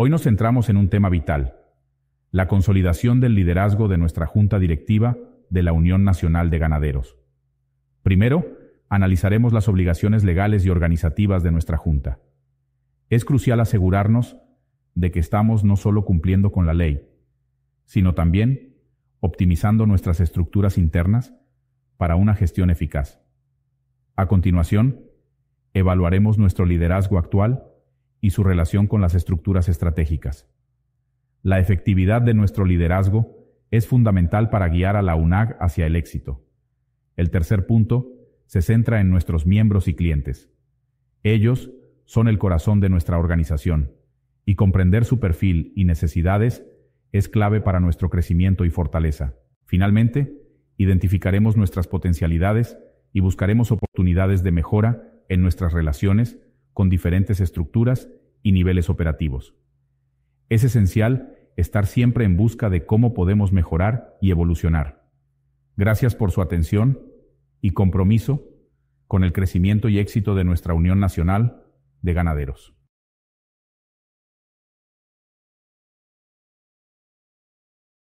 Hoy nos centramos en un tema vital, la consolidación del liderazgo de nuestra Junta Directiva de la Unión Nacional de Ganaderos. Primero, analizaremos las obligaciones legales y organizativas de nuestra Junta. Es crucial asegurarnos de que estamos no solo cumpliendo con la ley, sino también optimizando nuestras estructuras internas para una gestión eficaz. A continuación, evaluaremos nuestro liderazgo actual y su relación con las estructuras estratégicas. La efectividad de nuestro liderazgo es fundamental para guiar a la UNAG hacia el éxito. El tercer punto se centra en nuestros miembros y clientes. Ellos son el corazón de nuestra organización, y comprender su perfil y necesidades es clave para nuestro crecimiento y fortaleza. Finalmente, identificaremos nuestras potencialidades y buscaremos oportunidades de mejora en nuestras relaciones con diferentes estructuras y niveles operativos. Es esencial estar siempre en busca de cómo podemos mejorar y evolucionar. Gracias por su atención y compromiso con el crecimiento y éxito de nuestra Unión Nacional de Ganaderos.